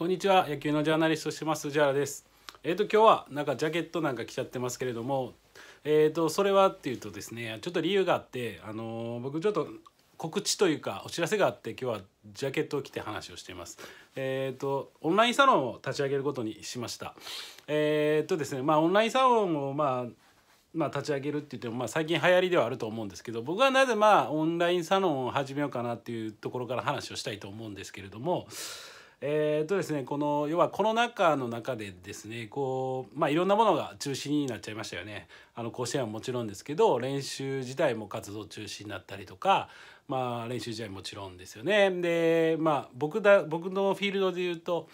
こんにちは野球のジャーナリストしてます藤原ですえっ、ー、と今日はなんかジャケットなんか着ちゃってますけれどもえっ、ー、とそれはっていうとですねちょっと理由があってあのー、僕ちょっと告知というかお知らせがあって今日はジャケットを着て話をしていますえっ、とオンラインサロンを立ち上げることにしましたえっ、とですねまあオンラインサロンをまあまあ、立ち上げるって言っても、まあ、最近流行りではあると思うんですけど僕はなぜまあオンラインサロンを始めようかなっていうところから話をしたいと思うんですけれどもえー、とですねこの要はコロナ禍の中でですねこうまあいろんなものが中止になっちゃいましたよねあの甲子園はもちろんですけど練習自体も活動中止になったりとかまあ練習試合もちろんですよねでまあ僕だ僕のフィールドで言うと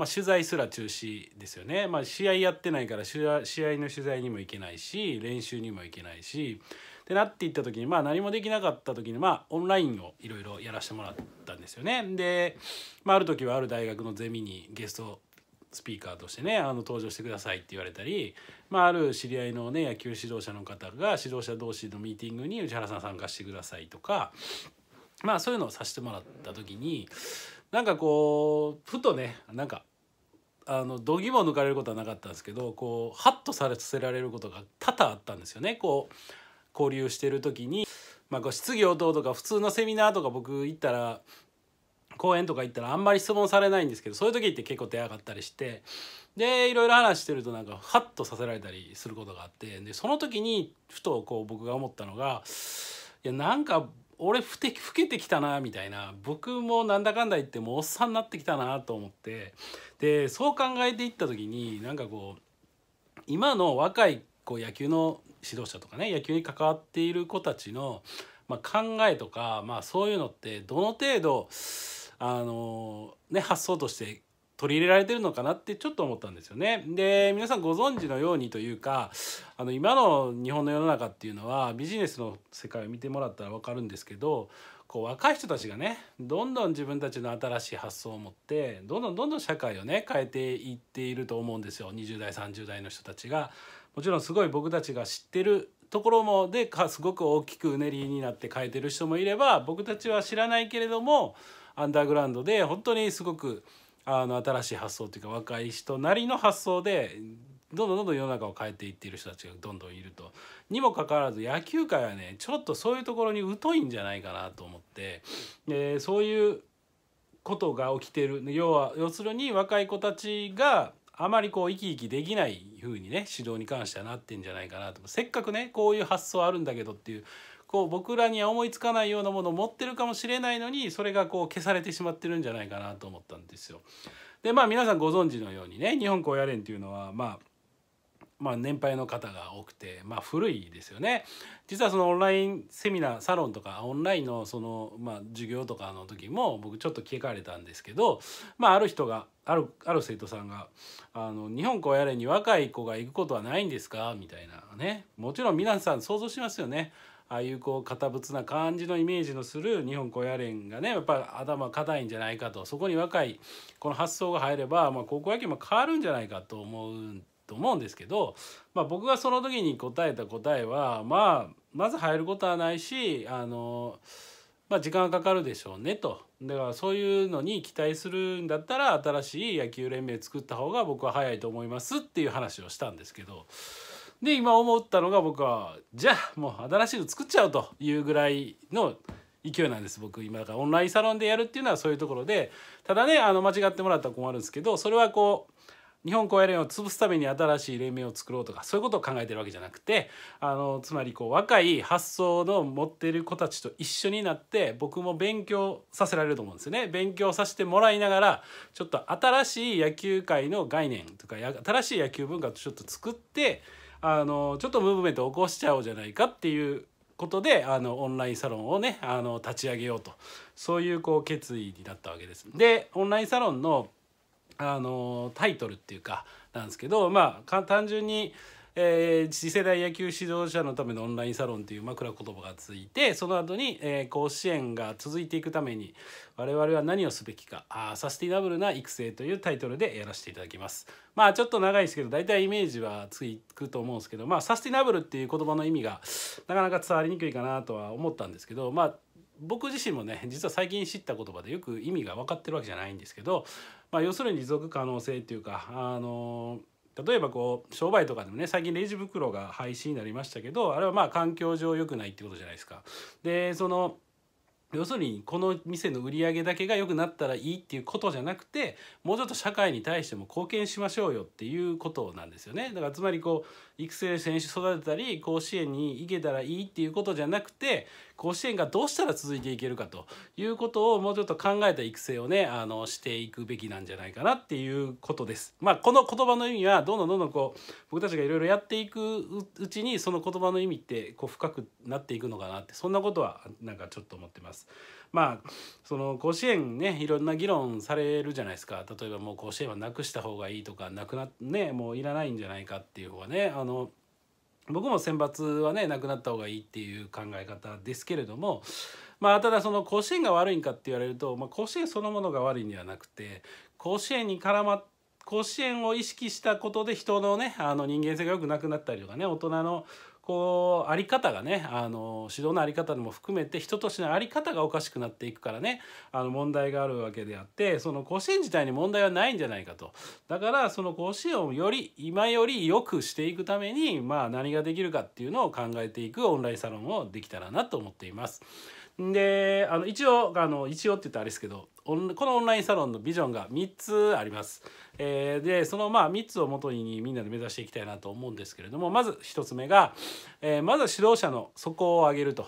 まあ、取材すら中止ですよね、まあ、試合やってないから試合の取材にも行けないし練習にも行けないしってなっていった時に、まあ、何もできなかった時に、まあ、オンラインをいろいろやらせてもらったんですよね。で、まあ、ある時はある大学のゼミにゲストスピーカーとしてねあの登場してくださいって言われたり、まあ、ある知り合いの、ね、野球指導者の方が指導者同士のミーティングに内原さん参加してくださいとか、まあ、そういうのをさせてもらった時になんかこうふとねなんかあの度肝を抜かれることはなかったんですけどこうハッとさせられることが多々あったんですよねこう交流してる時に、まあ、こう質疑応答とか普通のセミナーとか僕行ったら講演とか行ったらあんまり質問されないんですけどそういう時って結構手上がったりしてでいろいろ話してるとなんかハッとさせられたりすることがあってでその時にふとこう僕が思ったのがいやなんか俺ふて老けてきたなみたいな僕もなんだかんだ言ってもおっさんになってきたなと思ってでそう考えていった時になんかこう今の若いこう野球の指導者とかね野球に関わっている子たちの、ま考えとか、まあ、そういうのってどの程度あの、ね、発想として取り入れられてるのかなってちょっと思ったんですよね。で皆さんご存知のようにというかあの今の日本の世の中っていうのはビジネスの世界を見てもらったら分かるんですけどこう若い人たちがねどんどん自分たちの新しい発想を持ってどんどんどんどん社会をね変えていっていると思うんですよ20代30代の人たちが。もちろんすごい僕たちが知ってるところもでかすごく大きくうねりになって変えてる人もいれば僕たちは知らないけれどもアンダーグラウンドで本当にすごくあの新しい発想というか若い人なりの発想でどんどんどんどん世の中を変えていっている人たちがどんどんいると。にもかかわらず野球界はねちょっとそういうところに疎いんじゃないかなと思ってでそういうことが起きてる要は要するに若い子たちがあまりこう生き生きできない風にね指導に関してはなってんじゃないかなとせっかくねこういう発想あるんだけどっていうこう僕らには思いつかないようなものを持ってるかもしれないのにそれがこう消されてしまってるんじゃないかなと思ったんですよ。でまあ皆さんご存知のようにね日本高野連っていうのはまあまあ、年配の方が多くて、まあ、古いですよね実はそのオンラインセミナーサロンとかオンラインのその、まあ、授業とかの時も僕ちょっと聞かれたんですけど、まあ、ある人があるある生徒さんが「あの日本高野連に若い子が行くことはないんですか?」みたいなねもちろん皆さん想像しますよね。ああいうこう堅物な感じのイメージのする日本高野連がねやっぱ頭固いんじゃないかとそこに若いこの発想が入れば、まあ、高校野球も変わるんじゃないかと思うと思うんですけど、まあ、僕がその時に答えた答えは、まあ、まず入ることはないしあの、まあ、時間がかかるでしょうねとだからそういうのに期待するんだったら新しい野球連盟作った方が僕は早いと思いますっていう話をしたんですけど。で今思ったのが僕はじゃあもう新しいの作っちゃうというぐらいの勢いなんです僕今だからオンラインサロンでやるっていうのはそういうところでただねあの間違ってもらったら困るんですけどそれはこう日本高野連を潰すために新しい連盟を作ろうとかそういうことを考えてるわけじゃなくてあのつまりこう若い発想の持ってる子たちと一緒になって僕も勉強させられると思うんですよね勉強させてもらいながらちょっと新しい野球界の概念とか新しい野球文化とちょっと作ってあのちょっとムーブメントを起こしちゃおうじゃないかっていうことであのオンラインサロンをねあの立ち上げようとそういうこう決意になったわけです。でオンラインサロンのあのタイトルっていうかなんですけどまあ単純にえー、次世代野球指導者のためのオンラインサロンという枕言葉がついてその後に、えー、甲子園が続いていくために我々は何をすべきかあサスティナブルな育成というタイトルでやらせていただきますまあちょっと長いですけど大体イメージはつくと思うんですけどまあサスティナブルっていう言葉の意味がなかなか伝わりにくいかなとは思ったんですけどまあ僕自身もね実は最近知った言葉でよく意味が分かってるわけじゃないんですけど、まあ、要するに持続可能性っていうかあのー例えばこう商売とかでもね最近レジ袋が廃止になりましたけどあれはまあ環境上良くないってことじゃないですか。でその要するにこの店の売り上げだけが良くなったらいいっていうことじゃなくてもうちょっと社会に対しても貢献しましょうよっていうことなんですよねだからつまりこう育成選手育てたり甲子園に行けたらいいっていうことじゃなくて甲子園がどうしたら続いていけるかということをもうちょっと考えた育成をねあのしていくべきなんじゃないかなっていうことです。まあ、この言葉の意味はどんどんどんどんこう僕たちがいろいろやっていくうちにその言葉の意味ってこう深くなっていくのかなってそんなことはなんかちょっと思ってます。。まあその甲子園ねいろんな議論されるじゃないですか例えばもう甲子園はなくした方がいいとかなくなねもういらないんじゃないかっていう方はねあの僕も選抜はねなくなった方がいいっていう考え方ですけれどもまあただその甲子園が悪いんかって言われると、まあ、甲子園そのものが悪いんではなくて甲子園に絡まって甲子園を意識したことで人のねあの人間性が良くなくなったりとかね大人のこうあり方がねあの指導のあり方も含めて人としてのあり方がおかしくなっていくからねあの問題があるわけであってその甲子園自体に問題はないんじゃないかとだからその甲子園をより今より良くしていくためにまあ何ができるかっていうのを考えていくオンラインサロンをできたらなと思っています。であの一応あの一応って言ったらあれですけどこのオンラインサロンのビジョンが3つあります。えー、でそのまあ3つをもとにみんなで目指していきたいなと思うんですけれどもまず1つ目が、えー、まずは指導者の底を上げると。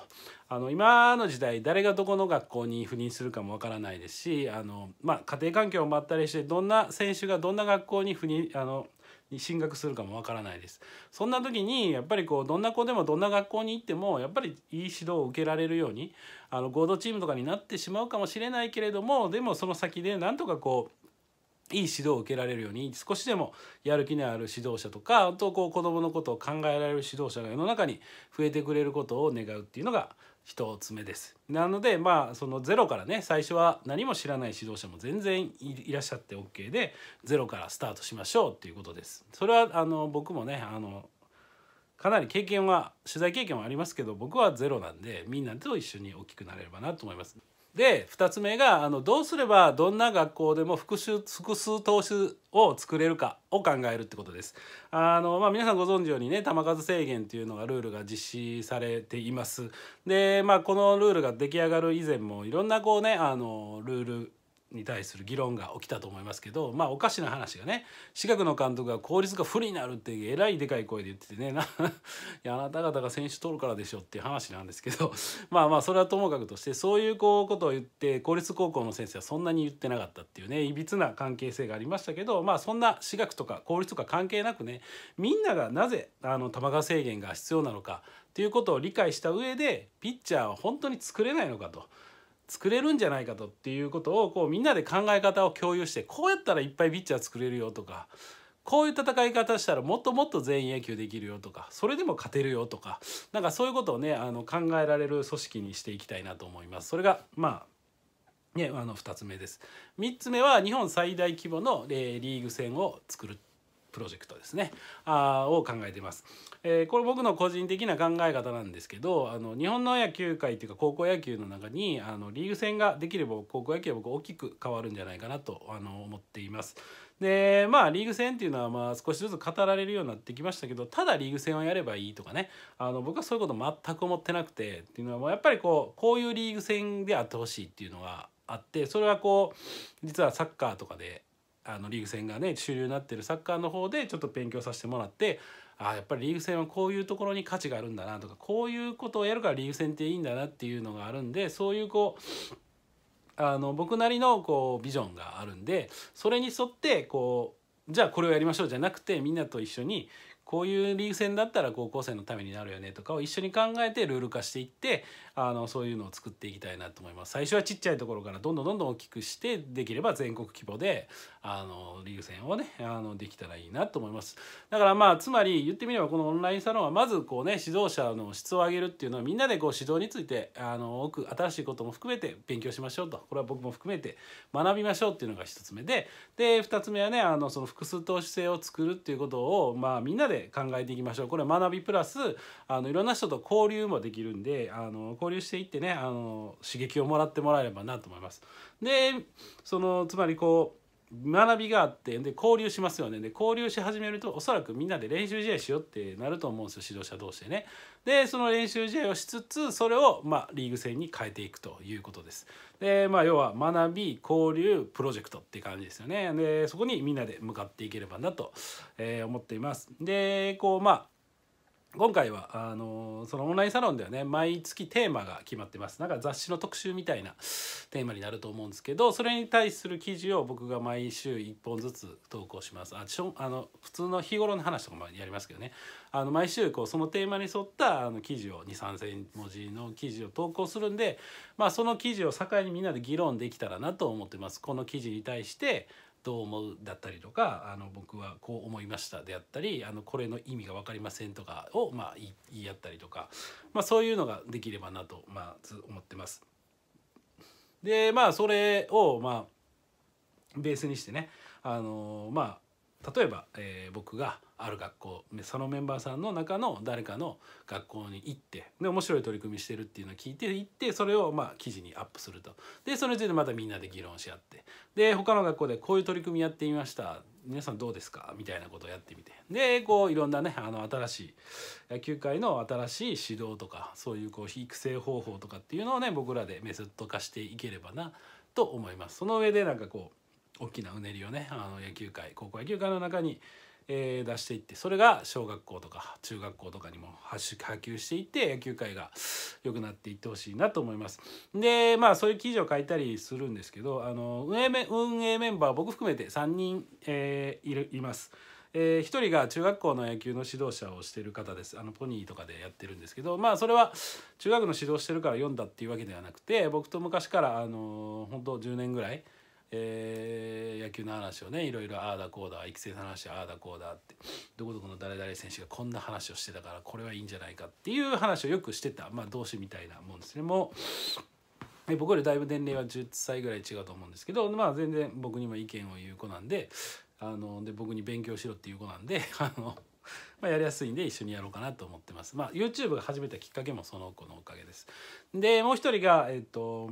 あの今の時代誰がどこの学校に赴任するかもわからないですしあの、まあ、家庭環境もあったりしてどんな選手がどんな学校に赴任あの進学するかもわからないですそんな時にやっぱりこうどんな子でもどんな学校に行ってもやっぱりいい指導を受けられるようにあの合同チームとかになってしまうかもしれないけれどもでもその先でなんとかこういい指導を受けられるように少しでもやる気のある指導者とかあとこう子どものことを考えられる指導者が世の中に増えてくれることを願うっていうのが1つ目ですなのでまあそのゼロからね最初は何も知らない指導者も全然いらっしゃって OK でゼロからスタートしましょうっていうことですそれはあの僕もねあのかなり経験は取材経験はありますけど僕はゼロなんでみんなと一緒に大きくなれればなと思います。で2つ目があのどうすればどんな学校でも複数複数投手を作れるかを考えるってことです。あのまあ、皆さんご存知ようにね球数制限っていうのがルールが実施されています。で、まあ、このルールが出来上がる以前もいろんなこうねあのルールに対する議論が起きたと思いますけどまあおかしな話がね私学の監督が効率が不利になるってえらいでかい声で言っててねな いやあなた方が選手取るからでしょっていう話なんですけど まあまあそれはともかくとしてそういうこうことを言って公立高校の先生はそんなに言ってなかったっていうねいびつな関係性がありましたけどまあそんな私学とか公立とか関係なくねみんながなぜあの球数制限が必要なのかっていうことを理解した上でピッチャーは本当に作れないのかと。作れるんじゃないかとっていうことをこうみんなで考え方を共有してこうやったらいっぱいピッチャー作れるよとかこういう戦い方したらもっともっと全員野球できるよとかそれでも勝てるよとかなんかそういうことをねあの考えられる組織にしていきたいなと思います。それがまあね、あの2つ目です3つ目は日本最大規模のリーグ戦を作るプロジェクトですねあを考えてます、えー、これ僕の個人的な考え方なんですけどあの日本の野球界っていうか高校野球の中にあのリーグ戦ができれば高校野球は僕大きく変わるんじゃないかなとあの思っていますでまあリーグ戦っていうのはまあ少しずつ語られるようになってきましたけどただリーグ戦をやればいいとかねあの僕はそういうこと全く思ってなくてっていうのはもうやっぱりこうこういうリーグ戦であってほしいっていうのがあってそれはこう実はサッカーとかであのリーグ戦がね主流になってるサッカーの方でちょっと勉強させてもらってあやっぱりリーグ戦はこういうところに価値があるんだなとかこういうことをやるからリーグ戦っていいんだなっていうのがあるんでそういうこうあの僕なりのこうビジョンがあるんでそれに沿ってこうじゃあこれをやりましょうじゃなくてみんなと一緒にこういうリーグ戦だったら高校生のためになるよねとかを一緒に考えてルール化していってあのそういうのを作っていきたいなと思います最初はちっちゃいところからどんどんどんどん大きくしてできれば全国規模であのリーグ戦をねあのできたらいいなと思いますだからまあつまり言ってみればこのオンラインサロンはまずこうね指導者の質を上げるっていうのはみんなでこう指導についてあの多く新しいことも含めて勉強しましょうとこれは僕も含めて学びましょうっていうのが1つ目でで2つ目はねあのその複数投資制を作るっていうことをまあみんなで考えていきましょうこれ学びプラスあのいろんな人と交流もできるんであの交流していってねあの刺激をもらってもらえればなと思います。でそのつまりこう学びがあってで交流しますよねで交流し始めるとおそらくみんなで練習試合しようってなると思うんですよ指導者同士でねでその練習試合をしつつそれを、まあ、リーグ戦に変えていくということですでまあ要は学び交流プロジェクトって感じですよねでそこにみんなで向かっていければなと、えー、思っていますでこうまあ今回はあのそのオンラインサロンではね毎月テーマが決まってますなんか雑誌の特集みたいなテーマになると思うんですけどそれに対する記事を僕が毎週1本ずつ投稿しますあちょあの普通の日頃の話とかもやりますけどねあの毎週こうそのテーマに沿ったあの記事を23,000文字の記事を投稿するんで、まあ、その記事を境にみんなで議論できたらなと思ってます。この記事に対してどう思うだったりとかあの僕はこう思いましたであったりあのこれの意味が分かりませんとかを、まあ、言い合ったりとか、まあ、そういうのができればなと、まあ、思ってます。でまあそれを、まあ、ベースにしてねあのまあ例えば、えー、僕がある学校そのメンバーさんの中の誰かの学校に行ってで面白い取り組みしてるっていうのを聞いて行ってそれをまあ記事にアップするとでそれについてまたみんなで議論し合ってで他の学校でこういう取り組みやってみました皆さんどうですかみたいなことをやってみてでこういろんなねあの新しい野球界の新しい指導とかそういうこう育成方法とかっていうのをね僕らでメソッド化していければなと思います。その上でなんかこう大きなうねりをねあの野球界高校野球界の中に、えー、出していってそれが小学校とか中学校とかにも波及していって野球界が良くなっていってほしいなと思います。でまあそういう記事を書いたりするんですけどあの運営め運営メンバー僕含めて3人、えー、いるいます。えー、1人が中学校の野球の指導者をしてる方ですあのポニーとかでやってるんですけどまあそれは中学の指導してるから読んだっていうわけではなくて僕と昔からあの本当10年ぐらいえー、野球の話をねいろいろああだこうだ育成の話ああだこうだってどこどこの誰々選手がこんな話をしてたからこれはいいんじゃないかっていう話をよくしてた、まあ、同志みたいなもんですねもう僕よりだいぶ年齢は10歳ぐらい違うと思うんですけど、まあ、全然僕にも意見を言う子なんであので僕に勉強しろっていう子なんで あの。まあ、やりやすいんで一緒にやろうかなと思ってます。まあ、YouTube が始めたきっかけもその子のおかげです。でもう一人が、えっ、ー、と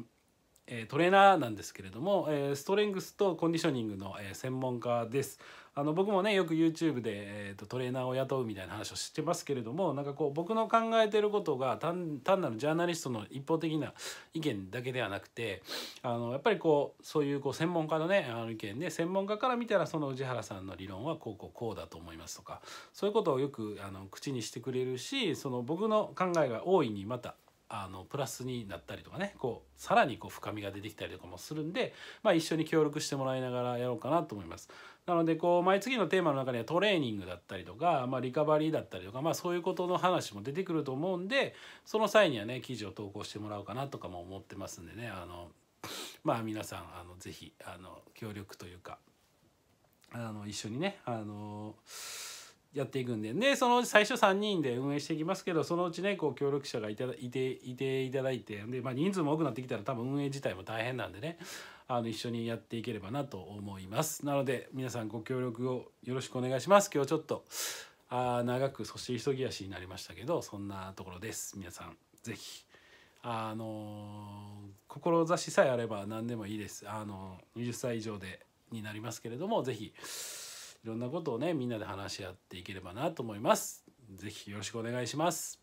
トレーナーなんですけれどもストレングスとコンディショニングの専門家です。あの僕もねよく YouTube で、えー、とトレーナーを雇うみたいな話をしてますけれどもなんかこう僕の考えてることが単なるジャーナリストの一方的な意見だけではなくてあのやっぱりこうそういうこう専門家のねあの意見で専門家から見たらその宇原さんの理論はこうこうこうだと思いますとかそういうことをよくあの口にしてくれるしその僕の考えが大いにまたあのプラスになったりとかねこうさらにこう深みが出てきたりとかもするんで、まあ、一緒に協力してもらいながらやろうかなと思います。なのでこう毎月のテーマの中にはトレーニングだったりとか、まあ、リカバリーだったりとか、まあ、そういうことの話も出てくると思うんでその際にはね記事を投稿してもらおうかなとかも思ってますんでねあのまあ皆さんあのぜひあの協力というかあの一緒にねあのやっていくんででその最初3人で運営していきますけどそのうちねこう協力者がいただいていていただいてで、まあ、人数も多くなってきたら多分運営自体も大変なんでねあの一緒にやっていければなと思いますなので皆さんご協力をよろしくお願いします今日ちょっとあ長くそして急ぎ足になりましたけどそんなところです皆さん是非あの志さえあれば何でもいいですあの20歳以上でになりますけれども是非いろんなことをねみんなで話し合っていければなと思います。是非よろしくお願いします。